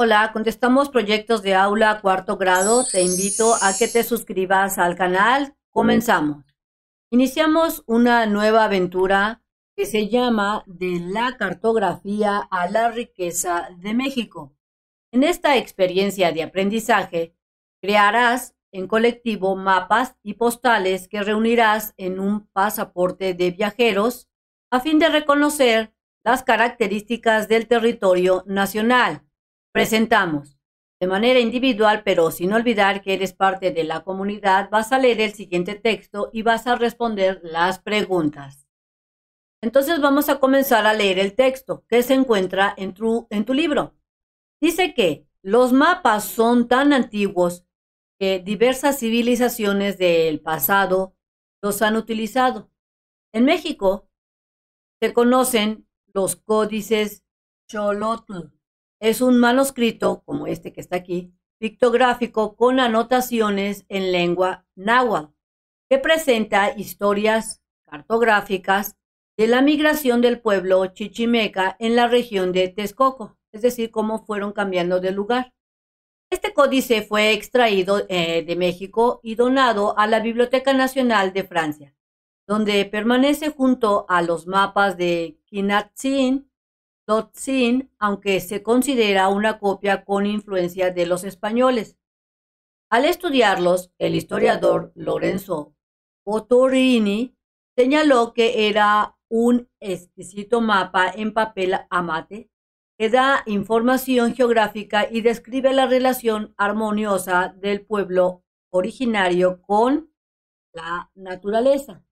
Hola, contestamos proyectos de aula cuarto grado. Te invito a que te suscribas al canal. Comenzamos. Iniciamos una nueva aventura que se llama De la cartografía a la riqueza de México. En esta experiencia de aprendizaje, crearás en colectivo mapas y postales que reunirás en un pasaporte de viajeros a fin de reconocer las características del territorio nacional presentamos. De manera individual, pero sin olvidar que eres parte de la comunidad, vas a leer el siguiente texto y vas a responder las preguntas. Entonces vamos a comenzar a leer el texto que se encuentra en tu, en tu libro. Dice que los mapas son tan antiguos que diversas civilizaciones del pasado los han utilizado. En México se conocen los códices Cholotl, es un manuscrito, como este que está aquí, pictográfico con anotaciones en lengua náhuatl, que presenta historias cartográficas de la migración del pueblo chichimeca en la región de Texcoco, es decir, cómo fueron cambiando de lugar. Este códice fue extraído eh, de México y donado a la Biblioteca Nacional de Francia, donde permanece junto a los mapas de Kinatzin, aunque se considera una copia con influencia de los españoles. Al estudiarlos, el historiador Lorenzo Ottorini señaló que era un exquisito mapa en papel amate que da información geográfica y describe la relación armoniosa del pueblo originario con la naturaleza.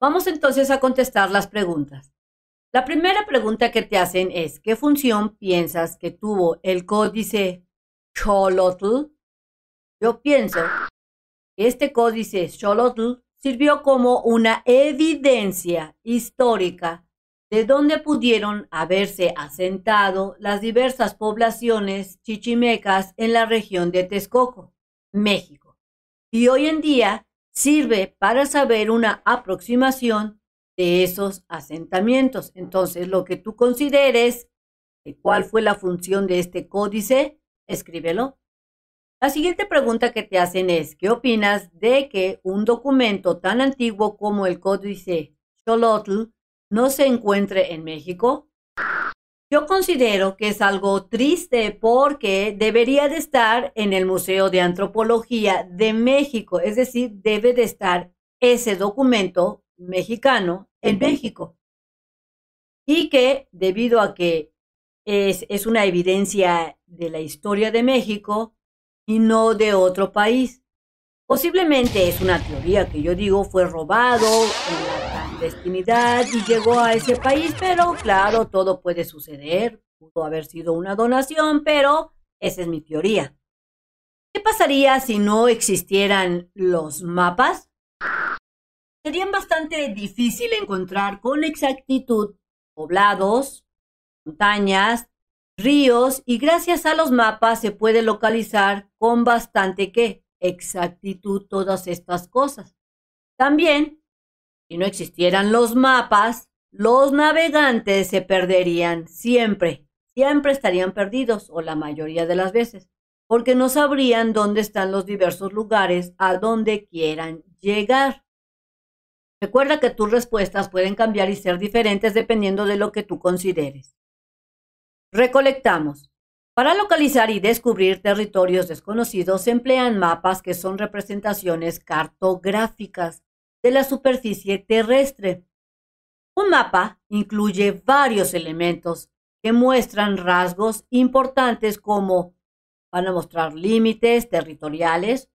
Vamos entonces a contestar las preguntas. La primera pregunta que te hacen es, ¿qué función piensas que tuvo el códice Cholotl? Yo pienso que este códice Cholotl sirvió como una evidencia histórica de dónde pudieron haberse asentado las diversas poblaciones chichimecas en la región de Texcoco, México. Y hoy en día sirve para saber una aproximación de esos asentamientos. Entonces, lo que tú consideres cuál fue la función de este códice, escríbelo. La siguiente pregunta que te hacen es, ¿qué opinas de que un documento tan antiguo como el códice Cholotl no se encuentre en México? Yo considero que es algo triste porque debería de estar en el Museo de Antropología de México, es decir, debe de estar ese documento mexicano en México. Y que debido a que es, una evidencia de la historia de México y no de otro país. Posiblemente es una teoría que yo digo fue robado en la clandestinidad y llegó a ese país, pero claro, todo puede suceder. Pudo haber sido una donación, pero esa es mi teoría. ¿Qué pasaría si no existieran los mapas? serían bastante difícil encontrar con exactitud poblados, montañas, ríos y gracias a los mapas se puede localizar con bastante ¿qué? exactitud todas estas cosas. También, si no existieran los mapas, los navegantes se perderían siempre, siempre estarían perdidos o la mayoría de las veces, porque no sabrían dónde están los diversos lugares a donde quieran llegar. Recuerda que tus respuestas pueden cambiar y ser diferentes dependiendo de lo que tú consideres. Recolectamos. Para localizar y descubrir territorios desconocidos se emplean mapas que son representaciones cartográficas de la superficie terrestre. Un mapa incluye varios elementos que muestran rasgos importantes como van a mostrar límites territoriales,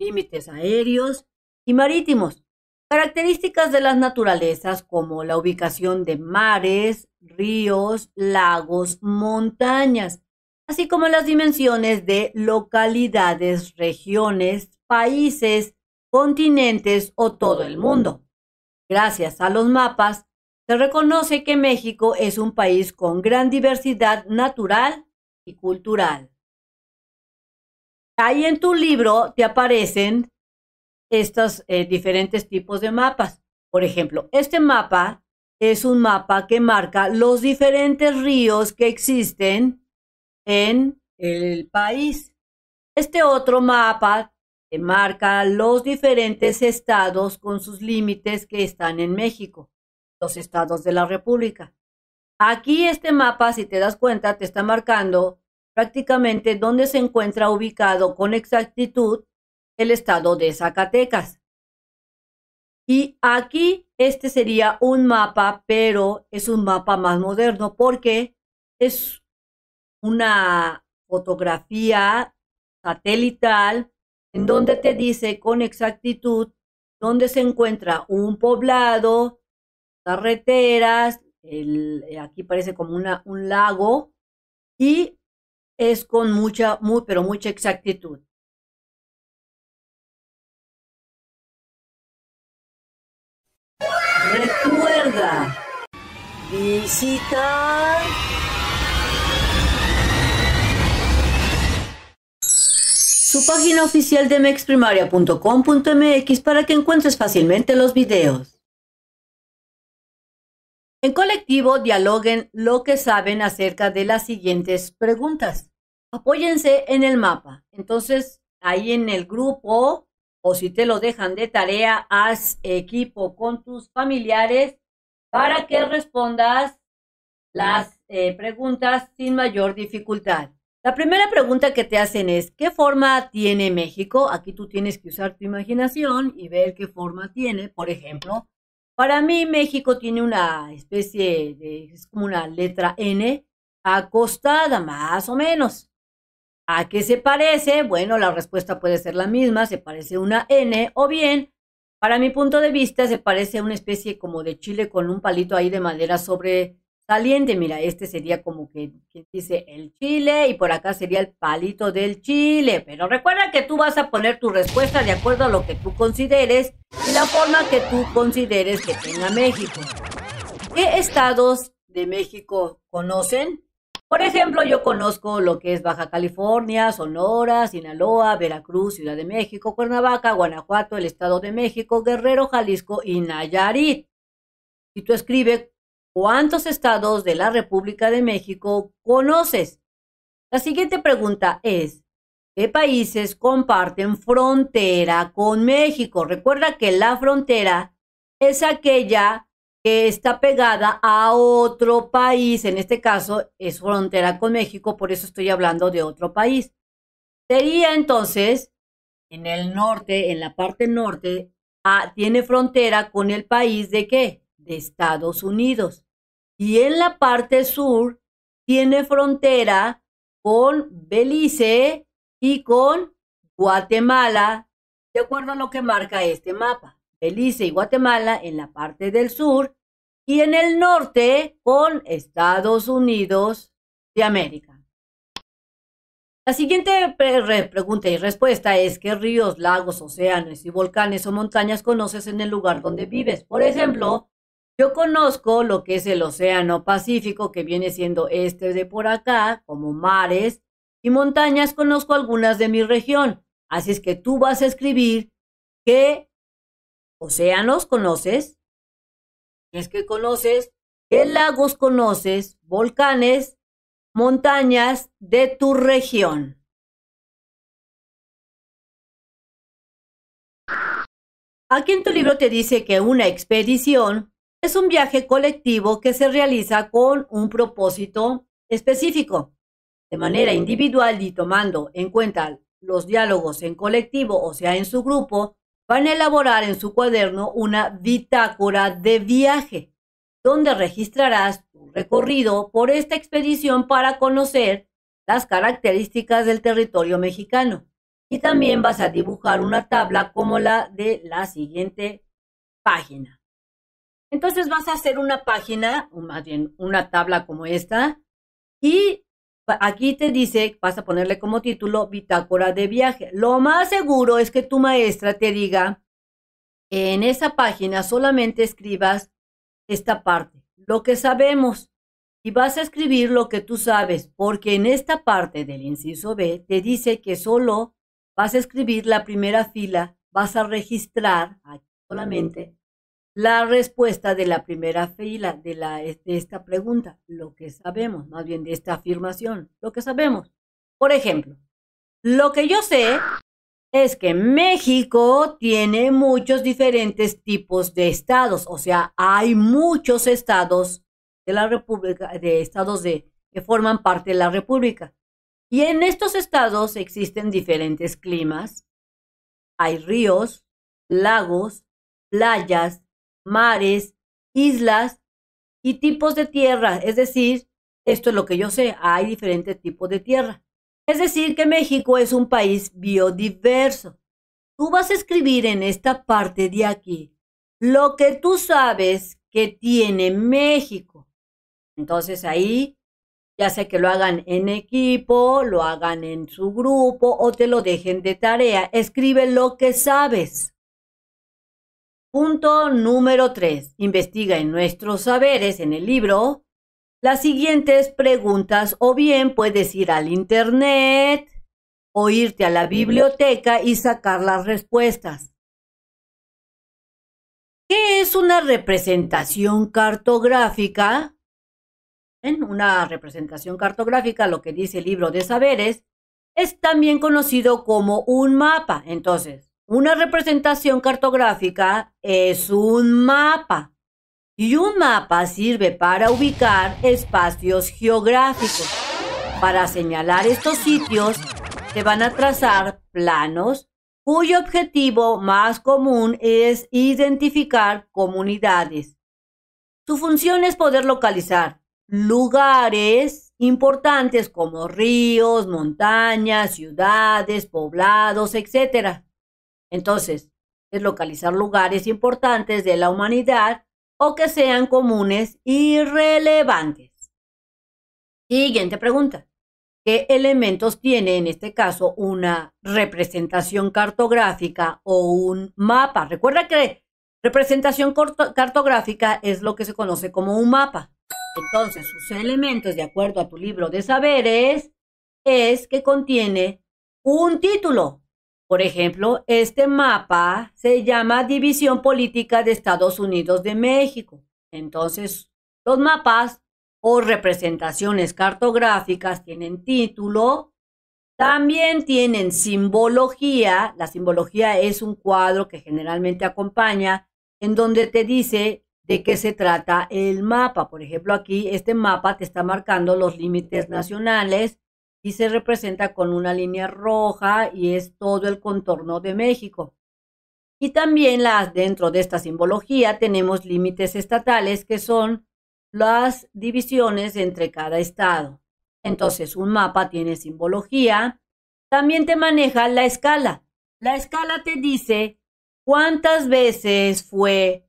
límites aéreos y marítimos, Características de las naturalezas como la ubicación de mares, ríos, lagos, montañas, así como las dimensiones de localidades, regiones, países, continentes o todo el mundo. Gracias a los mapas, se reconoce que México es un país con gran diversidad natural y cultural. Ahí en tu libro te aparecen estos eh, diferentes tipos de mapas. Por ejemplo, este mapa es un mapa que marca los diferentes ríos que existen en el país. Este otro mapa que marca los diferentes estados con sus límites que están en México, los estados de la República. Aquí este mapa, si te das cuenta, te está marcando prácticamente dónde se encuentra ubicado con exactitud el estado de Zacatecas. Y aquí este sería un mapa, pero es un mapa más moderno porque es una fotografía satelital en donde te dice con exactitud dónde se encuentra un poblado, carreteras, el, aquí parece como una, un lago y es con mucha, muy, pero mucha exactitud. Visitar. Su página oficial de mexprimaria.com.mx para que encuentres fácilmente los videos. En colectivo dialoguen lo que saben acerca de las siguientes preguntas. Apóyense en el mapa. Entonces, ahí en el grupo o si te lo dejan de tarea, haz equipo con tus familiares para que respondas las eh, preguntas sin mayor dificultad. La primera pregunta que te hacen es, ¿qué forma tiene México? Aquí tú tienes que usar tu imaginación y ver qué forma tiene. Por ejemplo, para mí México tiene una especie de, es como una letra N acostada, más o menos. ¿A qué se parece? Bueno, la respuesta puede ser la misma, se parece una N o bien para mi punto de vista, se parece a una especie como de chile con un palito ahí de madera sobre saliente. Mira, este sería como que, que, dice el chile y por acá sería el palito del chile. Pero recuerda que tú vas a poner tu respuesta de acuerdo a lo que tú consideres y la forma que tú consideres que tenga México. ¿Qué estados de México conocen? Por ejemplo, yo conozco lo que es Baja California, Sonora, Sinaloa, Veracruz, Ciudad de México, Cuernavaca, Guanajuato, el Estado de México, Guerrero, Jalisco y Nayarit. Y tú escribes, cuántos estados de la República de México conoces. La siguiente pregunta es, ¿qué países comparten frontera con México? Recuerda que la frontera es aquella que está pegada a otro país, en este caso es frontera con México, por eso estoy hablando de otro país. Sería entonces, en el norte, en la parte norte, ah, tiene frontera con el país de qué? De Estados Unidos. Y en la parte sur, tiene frontera con Belice y con Guatemala, de acuerdo a lo que marca este mapa. Belice y Guatemala en la parte del sur y en el norte con Estados Unidos de América. La siguiente pregunta y respuesta es qué ríos, lagos, océanos y volcanes o montañas conoces en el lugar donde vives. Por ejemplo, yo conozco lo que es el Océano Pacífico, que viene siendo este de por acá, como mares y montañas, conozco algunas de mi región. Así es que tú vas a escribir qué océanos conoces, es que conoces, qué lagos conoces, volcanes, montañas de tu región. Aquí en tu libro te dice que una expedición es un viaje colectivo que se realiza con un propósito específico. De manera individual y tomando en cuenta los diálogos en colectivo, o sea, en su grupo, van a elaborar en su cuaderno una bitácora de viaje, donde registrarás tu recorrido por esta expedición para conocer las características del territorio mexicano. Y también vas a dibujar una tabla como la de la siguiente página. Entonces vas a hacer una página, o más bien una tabla como esta, y aquí te dice, vas a ponerle como título bitácora de viaje. Lo más seguro es que tu maestra te diga, en esa página solamente escribas esta parte, lo que sabemos, y vas a escribir lo que tú sabes, porque en esta parte del inciso B te dice que solo vas a escribir la primera fila, vas a registrar solamente la respuesta de la primera fila de, la, de esta pregunta, lo que sabemos, más bien de esta afirmación, lo que sabemos. Por ejemplo, lo que yo sé es que México tiene muchos diferentes tipos de estados, o sea, hay muchos estados de la República, de estados de, que forman parte de la República. Y en estos estados existen diferentes climas, hay ríos, lagos, playas, mares, islas y tipos de tierra. Es decir, esto es lo que yo sé, hay diferentes tipos de tierra. Es decir, que México es un país biodiverso. Tú vas a escribir en esta parte de aquí lo que tú sabes que tiene México. Entonces ahí, ya sea que lo hagan en equipo, lo hagan en su grupo o te lo dejen de tarea, escribe lo que sabes. Punto número 3. Investiga en nuestros saberes en el libro las siguientes preguntas o bien puedes ir al internet o irte a la biblioteca y sacar las respuestas. ¿Qué es una representación cartográfica? En una representación cartográfica, lo que dice el libro de saberes, es también conocido como un mapa. Entonces, una representación cartográfica es un mapa y un mapa sirve para ubicar espacios geográficos. Para señalar estos sitios se van a trazar planos cuyo objetivo más común es identificar comunidades. Su función es poder localizar lugares importantes como ríos, montañas, ciudades, poblados, etc. Entonces, es localizar lugares importantes de la humanidad o que sean comunes y relevantes. Siguiente pregunta. ¿Qué elementos tiene en este caso una representación cartográfica o un mapa? Recuerda que representación cartográfica es lo que se conoce como un mapa. Entonces, sus elementos, de acuerdo a tu libro de saberes, es que contiene un título, por ejemplo, este mapa se llama División Política de Estados Unidos de México. Entonces, los mapas o representaciones cartográficas tienen título, también tienen simbología. La simbología es un cuadro que generalmente acompaña en donde te dice de qué se trata el mapa. Por ejemplo, aquí este mapa te está marcando los límites nacionales, y se representa con una línea roja y es todo el contorno de México. Y también las, dentro de esta simbología tenemos límites estatales que son las divisiones entre cada estado. Entonces, un mapa tiene simbología. También te maneja la escala. La escala te dice cuántas veces fue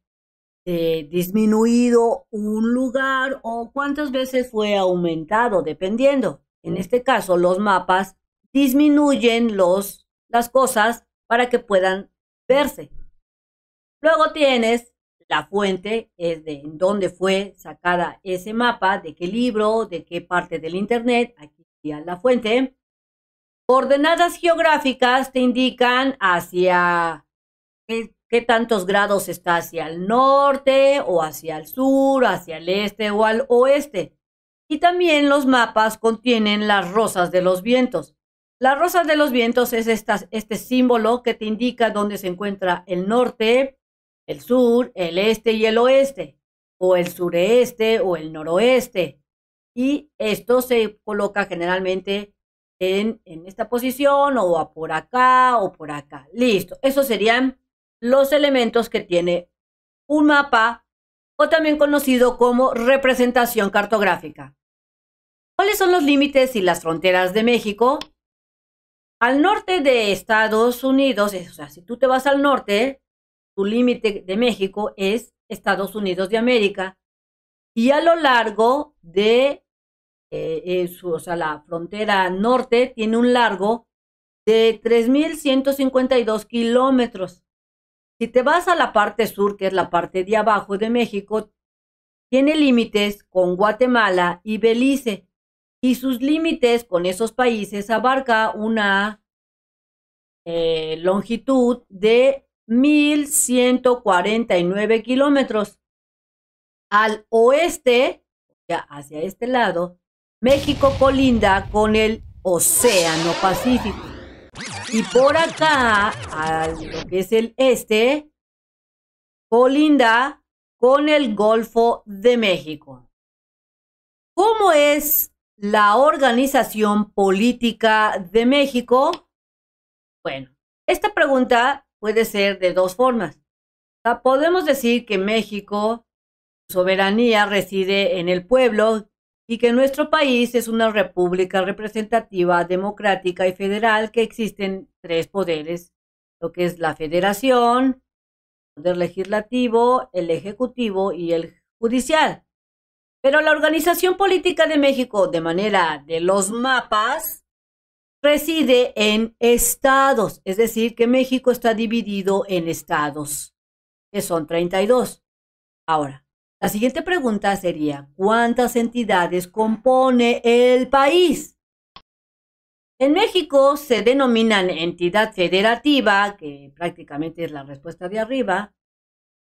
eh, disminuido un lugar o cuántas veces fue aumentado, dependiendo en este caso los mapas, disminuyen los, las cosas para que puedan verse. Luego tienes la fuente, es de dónde fue sacada ese mapa, de qué libro, de qué parte del Internet, aquí está la fuente. Ordenadas geográficas te indican hacia qué tantos grados está hacia el norte o hacia el sur, hacia el este o al oeste. Y también los mapas contienen las rosas de los vientos. Las rosas de los vientos es este símbolo que te indica dónde se encuentra el norte, el sur, el este y el oeste, o el sureste o el noroeste. Y esto se coloca generalmente en, esta posición o por acá o por acá. Listo. Esos serían los elementos que tiene un mapa o también conocido como representación cartográfica. ¿Cuáles son los límites y las fronteras de México? Al norte de Estados Unidos, o sea, si tú te vas al norte, tu límite de México es Estados Unidos de América. Y a lo largo de, eh, su, o sea, la frontera norte tiene un largo de 3.152 kilómetros. Si te vas a la parte sur, que es la parte de abajo de México, tiene límites con Guatemala y Belice y sus límites con esos países abarca una eh, longitud de 1.149 kilómetros. Al oeste, ya hacia este lado, México colinda con el Océano Pacífico. Y por acá, lo que es el este, colinda con el Golfo de México. ¿Cómo es la Organización Política de México? Bueno, esta pregunta puede ser de dos formas. podemos decir que México, su soberanía reside en el pueblo y que nuestro país es una república representativa, democrática y federal que existen tres poderes, lo que es la federación, el poder legislativo, el ejecutivo y el judicial. Pero la organización política de México, de manera de los mapas, reside en estados, es decir, que México está dividido en estados, que son 32. Ahora, la siguiente pregunta sería, ¿cuántas entidades compone el país? En México se denominan entidad federativa, que prácticamente es la respuesta de arriba,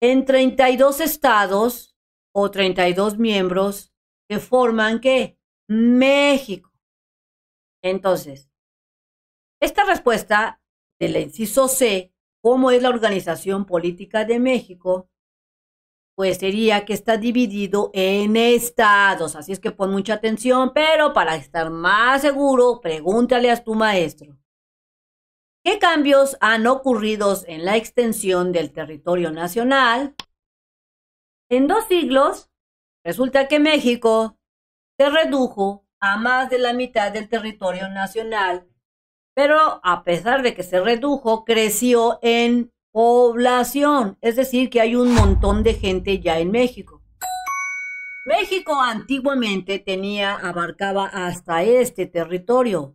en 32 estados o 32 miembros que forman qué? México. Entonces, esta respuesta del inciso C, ¿cómo es la organización política de México? Pues sería que está dividido en estados, así es que pon mucha atención, pero para estar más seguro, pregúntale a tu maestro. ¿Qué cambios han ocurrido en la extensión del territorio nacional? En dos siglos, resulta que México se redujo a más de la mitad del territorio nacional, pero a pesar de que se redujo, creció en población, es decir, que hay un montón de gente ya en México. México antiguamente tenía, abarcaba hasta este territorio,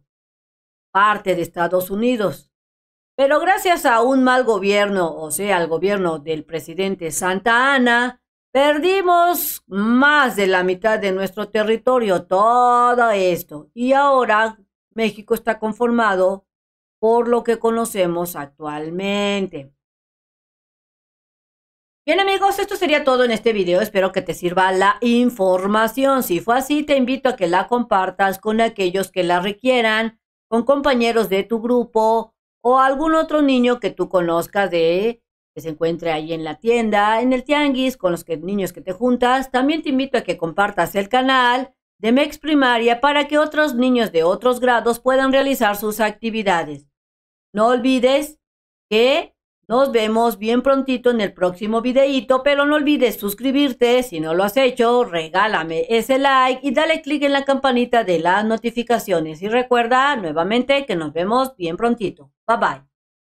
parte de Estados Unidos. Pero gracias a un mal gobierno, o sea, al gobierno del presidente Santa Ana, Perdimos más de la mitad de nuestro territorio, todo esto. Y ahora México está conformado por lo que conocemos actualmente. Bien amigos, esto sería todo en este video. Espero que te sirva la información. Si fue así, te invito a que la compartas con aquellos que la requieran, con compañeros de tu grupo o algún otro niño que tú conozcas de que se encuentre ahí en la tienda, en el tianguis, con los que, niños que te juntas. También te invito a que compartas el canal de MEX Primaria para que otros niños de otros grados puedan realizar sus actividades. No olvides que nos vemos bien prontito en el próximo videíto, pero no olvides suscribirte si no lo has hecho, regálame ese like y dale clic en la campanita de las notificaciones. Y recuerda nuevamente que nos vemos bien prontito. Bye bye.